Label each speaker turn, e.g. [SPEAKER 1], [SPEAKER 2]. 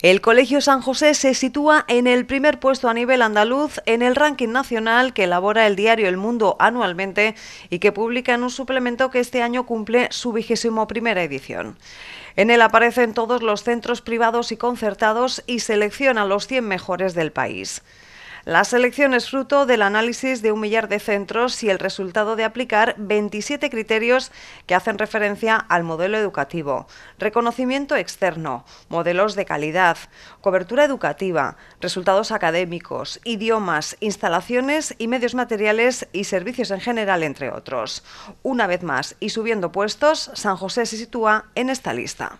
[SPEAKER 1] El Colegio San José se sitúa en el primer puesto a nivel andaluz en el ranking nacional que elabora el diario El Mundo anualmente y que publica en un suplemento que este año cumple su vigésimo primera edición. En él aparecen todos los centros privados y concertados y selecciona los 100 mejores del país. La selección es fruto del análisis de un millar de centros y el resultado de aplicar 27 criterios que hacen referencia al modelo educativo, reconocimiento externo, modelos de calidad, cobertura educativa, resultados académicos, idiomas, instalaciones y medios materiales y servicios en general, entre otros. Una vez más, y subiendo puestos, San José se sitúa en esta lista.